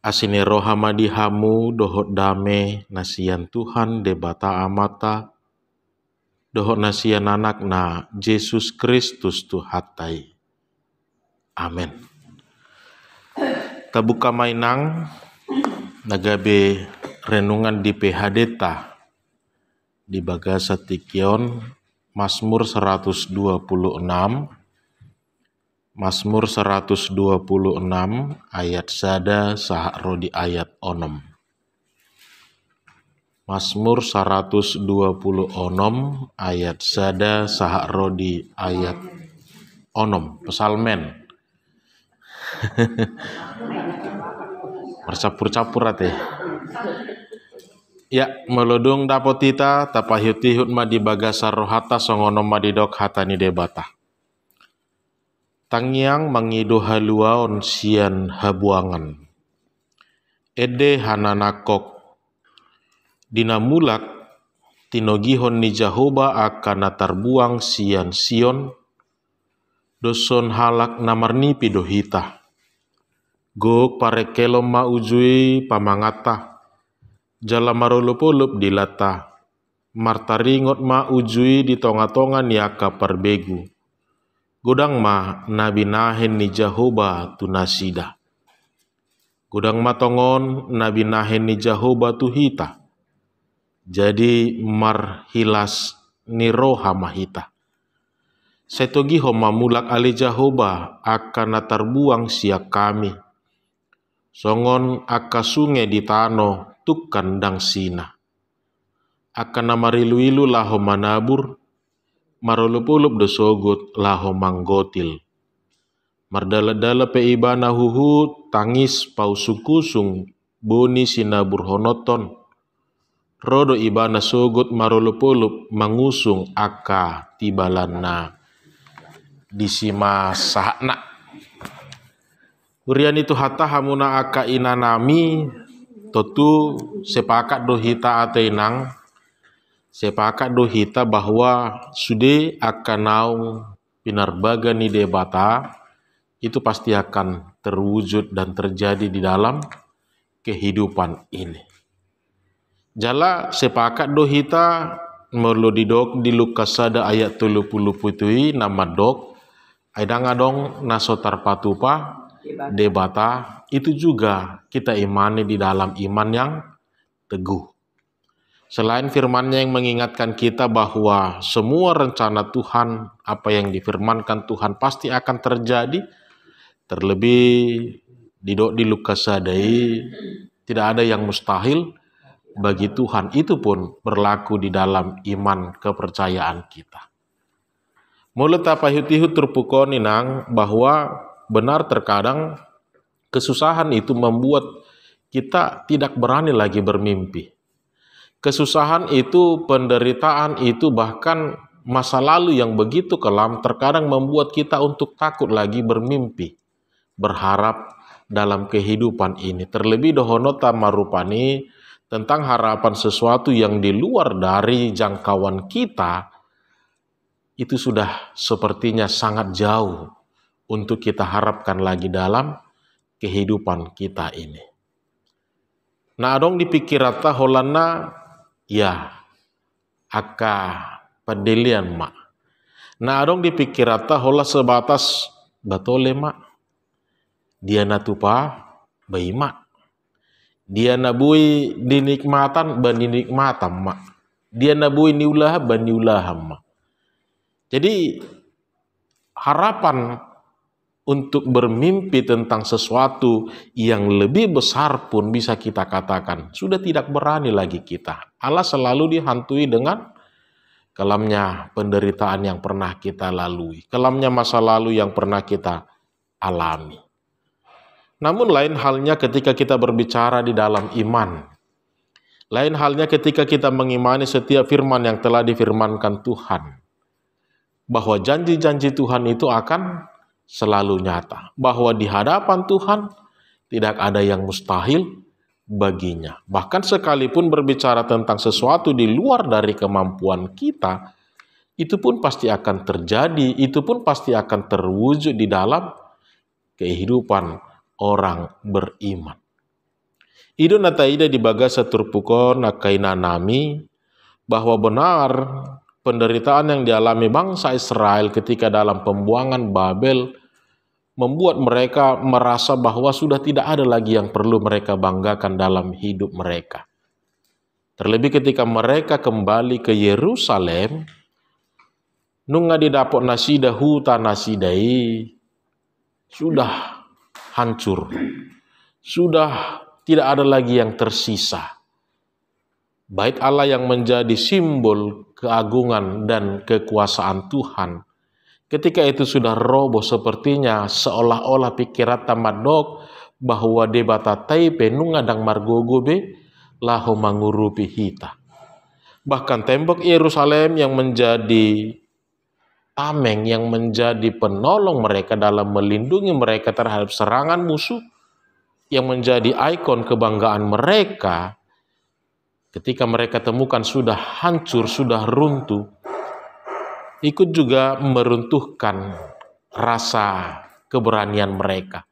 Asini rohamadi hamu dohot dame nasian Tuhan debata amata dohot nasian anak na Yesus Kristus tu hatai. Amin. Tabuka mainang nagabe renungan di PHD ta di Bagasa Tikion Mazmur 126 Masmur 126 ayat sada sahro di ayat onom. Masmur 120 onom ayat sada sahro di ayat onom. Pesalmen. Bercapur-capur ate. Ya, melodung dapotita tapahyuti ma di bagasar rohata songonom ma didok hatani debatah. Tangiang mangido haluaon sian habuangan. Ede hananakok. Dinamulak tinogihon ni Jahoba akan buang sian Sion. Doson halak namarni pidohita. Gok parekelo ujui pamangata. Jala marolopolup dilata. Martaringot ujui di tonga tonga niaka perbegu Gudang ma nabi nahen ni Jahoba tu nasida. Gudang ma tongon nabi nahen ni Jahoba tu hita. Jadi mar hilas ni roha mahita. Setogi homa mulak ale Jahoba akan buang siak kami. Songon aka sungai di tano tuk kandang sina. Akan namariluilu lah homa nabur marolupulup dosogut laho manggotil. Mardala-dala peibana huhu tangis pausukusung boni sinaburhonoton. Rodo ibana sogot marolupulup mangusung aka tibalana disima sahakna. Urian itu hata hamuna aka inanami totu sepakat dohita ateinang. atenang sepakat do hita bahwa sude akan naung pinarbaga ni debata itu pasti akan terwujud dan terjadi di dalam kehidupan ini. Jala sepakat do hita merlu didok di Lukas ada ayat tulu pulu putui nama dok aidang adong nasotar patupa debata itu juga kita imani di dalam iman yang teguh. Selain firmannya yang mengingatkan kita bahwa semua rencana Tuhan, apa yang difirmankan Tuhan pasti akan terjadi, terlebih di di Lukas Sadai tidak ada yang mustahil bagi Tuhan. Itu pun berlaku di dalam iman kepercayaan kita. Mulut apa hutihu terpukau nang bahwa benar terkadang kesusahan itu membuat kita tidak berani lagi bermimpi Kesusahan itu, penderitaan itu, bahkan masa lalu yang begitu kelam terkadang membuat kita untuk takut lagi bermimpi, berharap dalam kehidupan ini. Terlebih dohonota marupani tentang harapan sesuatu yang di luar dari jangkauan kita, itu sudah sepertinya sangat jauh untuk kita harapkan lagi dalam kehidupan kita ini. Nah, adong dipikirata holana ya aka pendilian mak na adong dipikir rata hola sebatas batole mak dia natupa bayi mak dia nabui dinikmatan ban dinikmatan mak dia nabui niulah ban niulah mak jadi harapan untuk bermimpi tentang sesuatu yang lebih besar pun bisa kita katakan sudah tidak berani lagi kita. Allah selalu dihantui dengan kelamnya penderitaan yang pernah kita lalui, kelamnya masa lalu yang pernah kita alami. Namun lain halnya ketika kita berbicara di dalam iman. Lain halnya ketika kita mengimani setiap firman yang telah difirmankan Tuhan. Bahwa janji-janji Tuhan itu akan selalu nyata bahwa di hadapan Tuhan tidak ada yang mustahil baginya. Bahkan sekalipun berbicara tentang sesuatu di luar dari kemampuan kita, itu pun pasti akan terjadi, itu pun pasti akan terwujud di dalam kehidupan orang beriman. Ido nataida di bagasa turpukon nami bahwa benar penderitaan yang dialami bangsa Israel ketika dalam pembuangan Babel membuat mereka merasa bahwa sudah tidak ada lagi yang perlu mereka banggakan dalam hidup mereka. Terlebih ketika mereka kembali ke Yerusalem, nunga didapok nasida huta nasidai, sudah hancur, sudah tidak ada lagi yang tersisa. Bait Allah yang menjadi simbol keagungan dan kekuasaan Tuhan Ketika itu sudah roboh sepertinya seolah-olah pikiran tamadok bahwa debata taipe nungadang margogo be laho mangurupi hita. Bahkan tembok Yerusalem yang menjadi tameng, yang menjadi penolong mereka dalam melindungi mereka terhadap serangan musuh, yang menjadi ikon kebanggaan mereka, ketika mereka temukan sudah hancur, sudah runtuh, ikut juga meruntuhkan rasa keberanian mereka.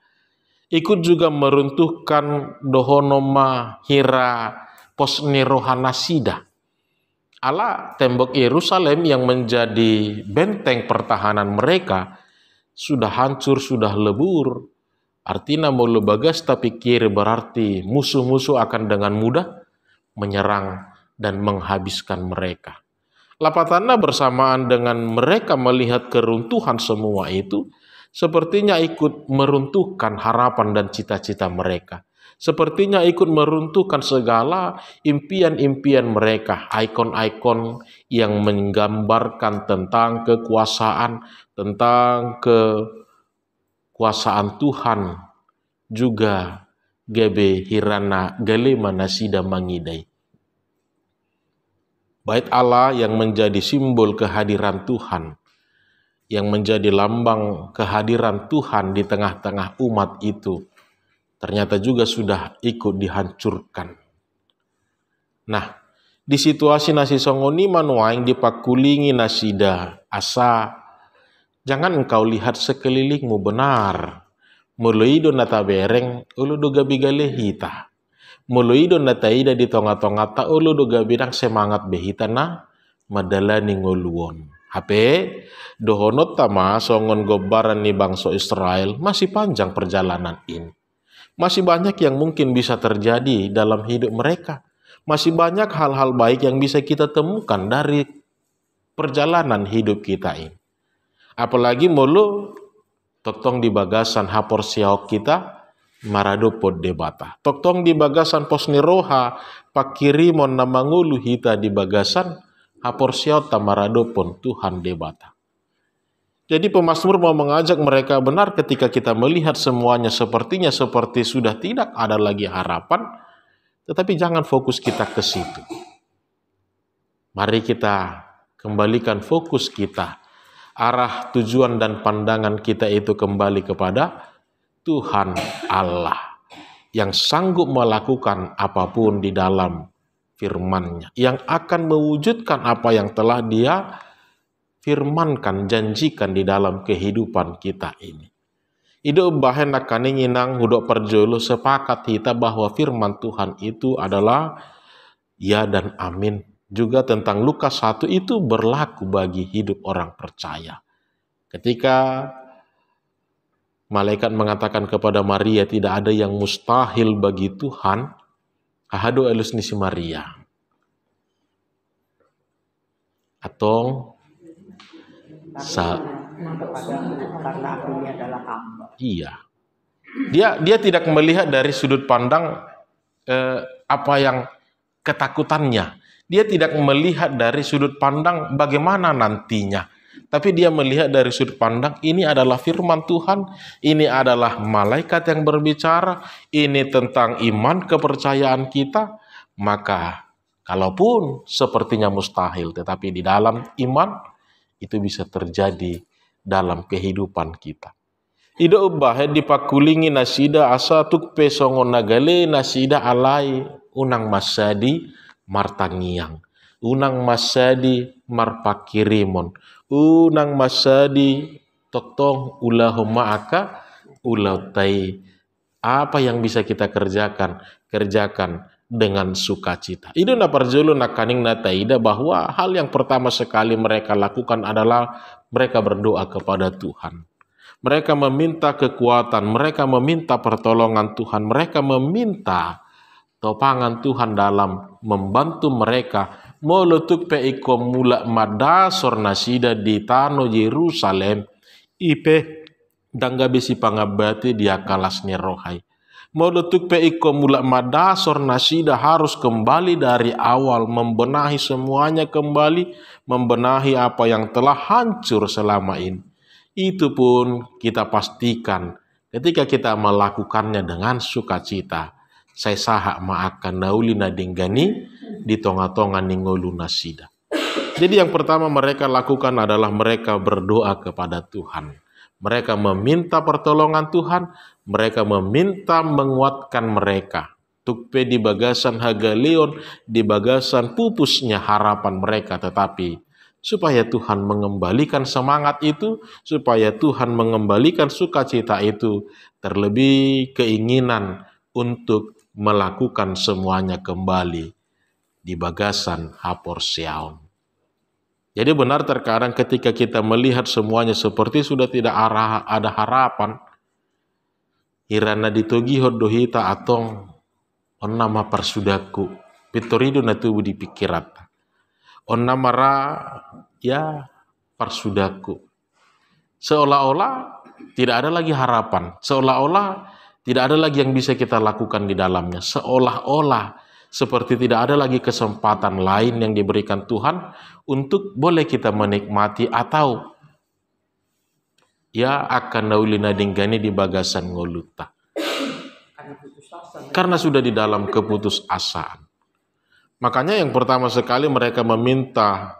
Ikut juga meruntuhkan dohonoma hira posni rohanasida ala tembok Yerusalem yang menjadi benteng pertahanan mereka sudah hancur, sudah lebur. Artinya mau lebagas tapi kiri berarti musuh-musuh akan dengan mudah menyerang dan menghabiskan mereka. Lapatana bersamaan dengan mereka melihat keruntuhan semua itu, sepertinya ikut meruntuhkan harapan dan cita-cita mereka. Sepertinya ikut meruntuhkan segala impian-impian mereka, ikon-ikon yang menggambarkan tentang kekuasaan, tentang kekuasaan Tuhan, juga Gebe Hirana Galema Nasida Mangidai. Bait Allah yang menjadi simbol kehadiran Tuhan, yang menjadi lambang kehadiran Tuhan di tengah-tengah umat itu, ternyata juga sudah ikut dihancurkan. Nah, di situasi nasi songoni manuaing dipakulingi nasida asa jangan engkau lihat sekelilingmu benar mulai do nata bereng ulu doga hita muluidun nataida di tonga-tonga taulu duga bidang semangat behitana madala ningoluon. HP dohonot tama songon gobaran ni bangso Israel masih panjang perjalanan ini. Masih banyak yang mungkin bisa terjadi dalam hidup mereka. Masih banyak hal-hal baik yang bisa kita temukan dari perjalanan hidup kita ini. Apalagi mulu totong di bagasan hapor siok kita marado pod debata. Toktong di bagasan posni roha pakirimon na mangulu hita di bagasan hapor siota Tuhan debata. Jadi pemasmur mau mengajak mereka benar ketika kita melihat semuanya sepertinya seperti sudah tidak ada lagi harapan, tetapi jangan fokus kita ke situ. Mari kita kembalikan fokus kita, arah tujuan dan pandangan kita itu kembali kepada Tuhan Allah yang sanggup melakukan apapun di dalam firman-Nya, yang akan mewujudkan apa yang telah Dia firmankan, janjikan di dalam kehidupan kita ini. Ido bahen nakani nyinang hudok perjolo sepakat kita bahwa firman Tuhan itu adalah ya dan amin. Juga tentang Lukas satu itu berlaku bagi hidup orang percaya. Ketika malaikat mengatakan kepada Maria tidak ada yang mustahil bagi Tuhan, ahadu nisi Maria. Atau sa Iya. Dia dia tidak melihat dari sudut pandang eh, apa yang ketakutannya. Dia tidak melihat dari sudut pandang bagaimana nantinya tapi dia melihat dari sudut pandang ini adalah firman Tuhan, ini adalah malaikat yang berbicara, ini tentang iman kepercayaan kita, maka kalaupun sepertinya mustahil, tetapi di dalam iman itu bisa terjadi dalam kehidupan kita. Ida ubah dipakulingi nasida asa tuk pesongon nagale nasida alai unang masadi martangiang unang masadi marpakirimon unang masadi toktong ulahu ma'aka ulautai apa yang bisa kita kerjakan kerjakan dengan sukacita. Itu nak nakaning nataida bahwa hal yang pertama sekali mereka lakukan adalah mereka berdoa kepada Tuhan. Mereka meminta kekuatan, mereka meminta pertolongan Tuhan, mereka meminta topangan Tuhan dalam membantu mereka molotuk pe iko mula mada sor nasida di tano Yerusalem ipe dangga besi pangabati dia kalas nerohai. Molotuk pe iko mula mada sor nasida harus kembali dari awal membenahi semuanya kembali membenahi apa yang telah hancur selama ini. Itu pun kita pastikan ketika kita melakukannya dengan sukacita. Saya sahak maakan naulina dinggani di tonga-tonga nasida. Jadi yang pertama mereka lakukan adalah mereka berdoa kepada Tuhan. Mereka meminta pertolongan Tuhan, mereka meminta menguatkan mereka. Tukpe di bagasan Hagalion, di bagasan pupusnya harapan mereka, tetapi supaya Tuhan mengembalikan semangat itu, supaya Tuhan mengembalikan sukacita itu, terlebih keinginan untuk melakukan semuanya kembali di bagasan Hapor Siaun. Jadi benar terkadang ketika kita melihat semuanya seperti sudah tidak arah, ada harapan, irana ditogi hodohita atong onama persudaku, pitorido natubu di pikirata onama ra ya persudaku. seolah-olah tidak ada lagi harapan seolah-olah tidak ada lagi yang bisa kita lakukan di dalamnya seolah-olah seperti tidak ada lagi kesempatan lain yang diberikan Tuhan untuk boleh kita menikmati atau ya akan naulina dinggani di bagasan ngoluta. Karena sudah di dalam keputusasaan. Makanya yang pertama sekali mereka meminta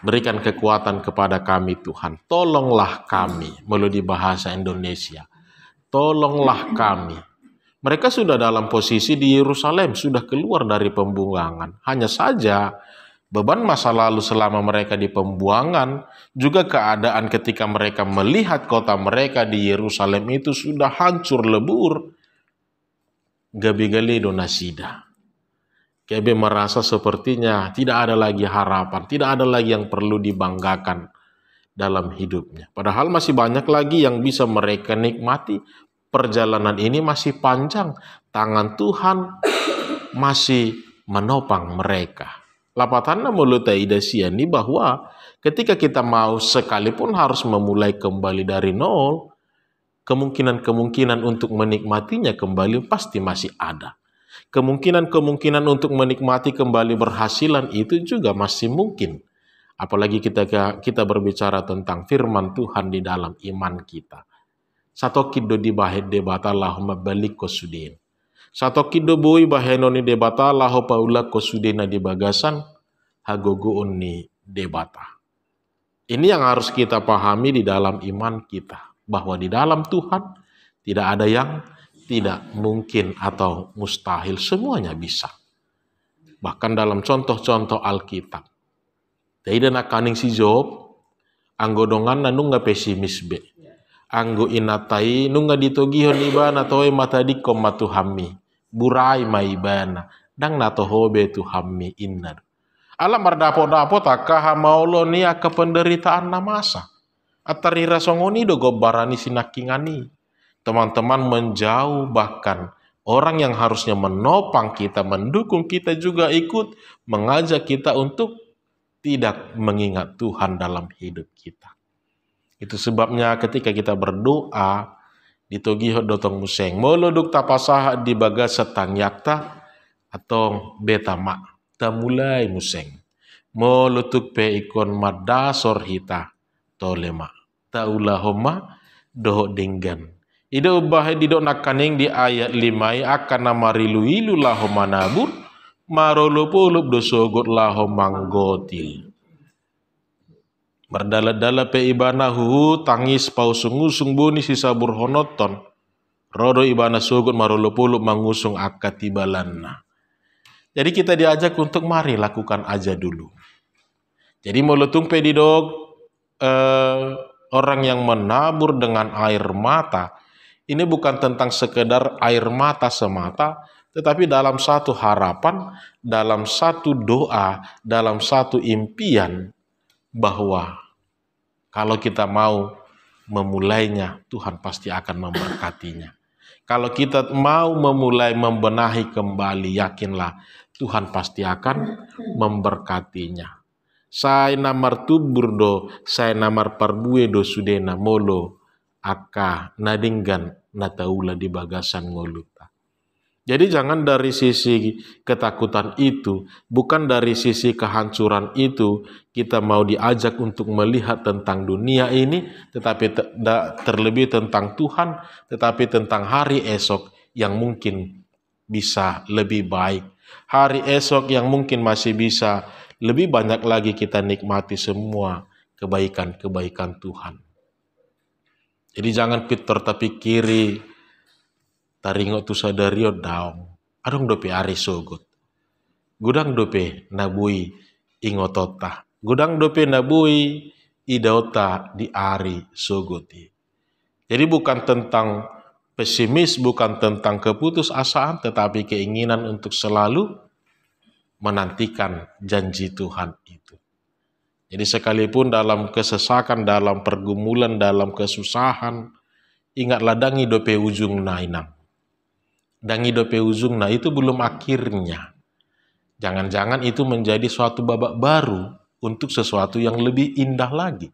berikan kekuatan kepada kami Tuhan. Tolonglah kami, melalui bahasa Indonesia. Tolonglah kami mereka sudah dalam posisi di Yerusalem, sudah keluar dari pembuangan. Hanya saja beban masa lalu selama mereka di pembuangan, juga keadaan ketika mereka melihat kota mereka di Yerusalem itu sudah hancur lebur. gabi donasida. Kebe merasa sepertinya tidak ada lagi harapan, tidak ada lagi yang perlu dibanggakan dalam hidupnya. Padahal masih banyak lagi yang bisa mereka nikmati, perjalanan ini masih panjang. Tangan Tuhan masih menopang mereka. Lapatana mulutai siani bahwa ketika kita mau sekalipun harus memulai kembali dari nol, kemungkinan-kemungkinan untuk menikmatinya kembali pasti masih ada. Kemungkinan-kemungkinan untuk menikmati kembali berhasilan itu juga masih mungkin. Apalagi kita kita berbicara tentang firman Tuhan di dalam iman kita sato kido di bahed de bata lahumma balik ko sudin sato kido boi ni de bata laho paula ko na di bagasan hagogo ni de bata ini yang harus kita pahami di dalam iman kita bahwa di dalam Tuhan tidak ada yang tidak mungkin atau mustahil semuanya bisa bahkan dalam contoh-contoh Alkitab tidak nak kaning si Job anggodongan nanu nggak pesimis be anggo inatai nunga ditogihon ibana toy dikom matuhami, burai maibana dang na tohobe tu hammi innar ala mardapo-dapo takaha maulo ni ke penderitaan na masa atari rasongoni do gobarani sinakingani teman-teman menjauh bahkan orang yang harusnya menopang kita, mendukung kita juga ikut mengajak kita untuk tidak mengingat Tuhan dalam hidup kita. Itu sebabnya ketika kita berdoa di togi dotong museng moloduk tapasah di baga setang yakta atau betama mulai museng molotuk pe ikon madasor hita tolema taulahoma doho denggan Ida ubah didok nakaning di ayat limai akan rilu ilu lahoma nabur marolopulup dosogot lahoma ngotil. Berdala-dala pe ibana huhu tangis pausung sungusung buni sisa burhonoton. Rodo ibana sugut puluk mangusung akatibalanna. Jadi kita diajak untuk mari lakukan aja dulu. Jadi meletung pedidok eh, orang yang menabur dengan air mata ini bukan tentang sekedar air mata semata, tetapi dalam satu harapan, dalam satu doa, dalam satu impian bahwa kalau kita mau memulainya, Tuhan pasti akan memberkatinya. Kalau kita mau memulai membenahi kembali, yakinlah Tuhan pasti akan memberkatinya. saya namar tuburdo, saya namar pardue do sudena molo, aka nadinggan nataula di bagasan ngolu. Jadi jangan dari sisi ketakutan itu, bukan dari sisi kehancuran itu kita mau diajak untuk melihat tentang dunia ini, tetapi terlebih tentang Tuhan, tetapi tentang hari esok yang mungkin bisa lebih baik. Hari esok yang mungkin masih bisa lebih banyak lagi kita nikmati semua kebaikan-kebaikan Tuhan. Jadi jangan Peter tapi kiri, taringo tu sadario daong adong dope ari sogot gudang dope nabui ingotota gudang dope nabui idaota di ari sogoti jadi bukan tentang pesimis bukan tentang keputusasaan tetapi keinginan untuk selalu menantikan janji Tuhan itu jadi sekalipun dalam kesesakan, dalam pergumulan, dalam kesusahan, ingat ladangi dope ujung nainang dan ngidope nah itu belum akhirnya. Jangan-jangan itu menjadi suatu babak baru untuk sesuatu yang lebih indah lagi.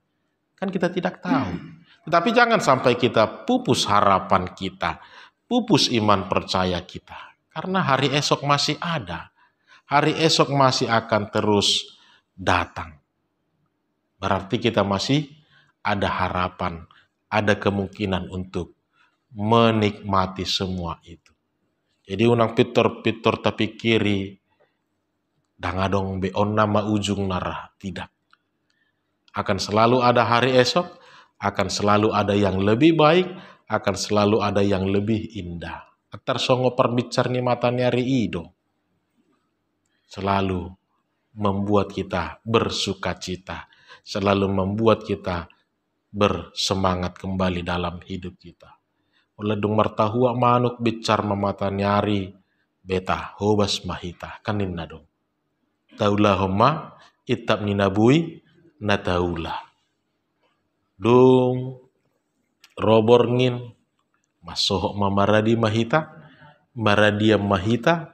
Kan kita tidak tahu. Tetapi jangan sampai kita pupus harapan kita, pupus iman percaya kita. Karena hari esok masih ada. Hari esok masih akan terus datang. Berarti kita masih ada harapan, ada kemungkinan untuk menikmati semua itu. Jadi unang pitor-pitor tapi kiri. Dangadong beon nama ujung narah. Tidak. Akan selalu ada hari esok. Akan selalu ada yang lebih baik. Akan selalu ada yang lebih indah. Atar songo perbicar ni mata ido. Selalu membuat kita bersuka cita. Selalu membuat kita bersemangat kembali dalam hidup kita. Oladung martahua manuk bicar mamata nyari beta hobas mahita kanin nadong. Taulahumma itab ninabui nataulah. Dung robor ngin masohok mamaradi mahita maradia mahita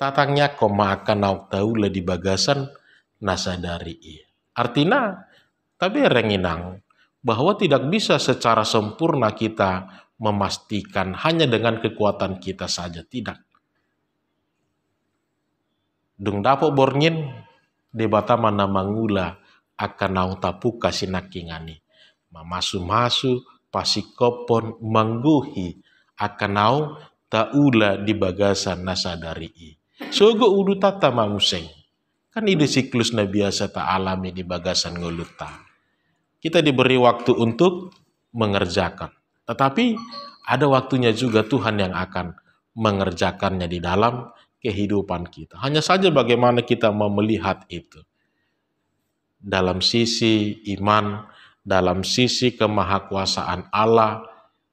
tatangnya koma akan nauk taulah di bagasan nasadari i. Artina tapi renginang bahwa tidak bisa secara sempurna kita memastikan hanya dengan kekuatan kita saja tidak. Dung dapo borngin di batama namangula akan nau tapuka sinakingani. Mamasu-masu pasikopon mangguhi akan nau taula di bagasan nasadari. Sogo udu tata manguseng. Kan ide siklus na biasa tak alami di bagasan ngoluta. Kita diberi waktu untuk mengerjakan tetapi ada waktunya juga Tuhan yang akan mengerjakannya di dalam kehidupan kita. Hanya saja bagaimana kita mau melihat itu. Dalam sisi iman, dalam sisi kemahakuasaan Allah,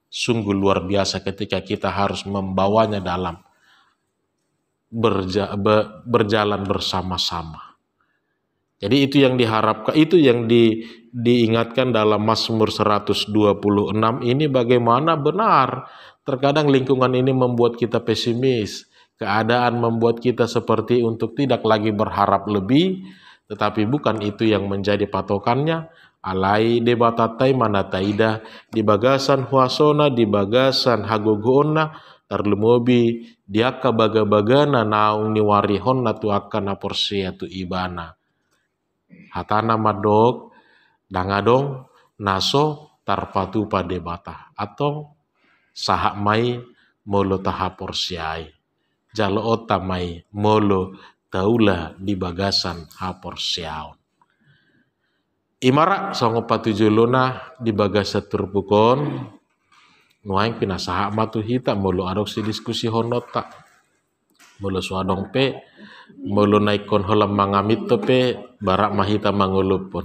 sungguh luar biasa ketika kita harus membawanya dalam berjalan bersama-sama. Jadi itu yang diharapkan, itu yang di, diingatkan dalam Mazmur 126 ini bagaimana benar. Terkadang lingkungan ini membuat kita pesimis. Keadaan membuat kita seperti untuk tidak lagi berharap lebih, tetapi bukan itu yang menjadi patokannya. Alai debatatai manataida, di bagasan huasona, di bagasan hagogona, terlumobi diaka baga-bagana naung niwarihon natu akana porsiatu ibana hatana madok dangadong naso tarpatu pada bata atau sahak mai molo tahapor siai jalo otamai molo taula di bagasan hapor siaun imara songo jolona di bagasa turpukon nuaing sahak matu hita molo adok si diskusi honota molo suadong pe mulunai kon holam mangamit tope barak mahita mangulupun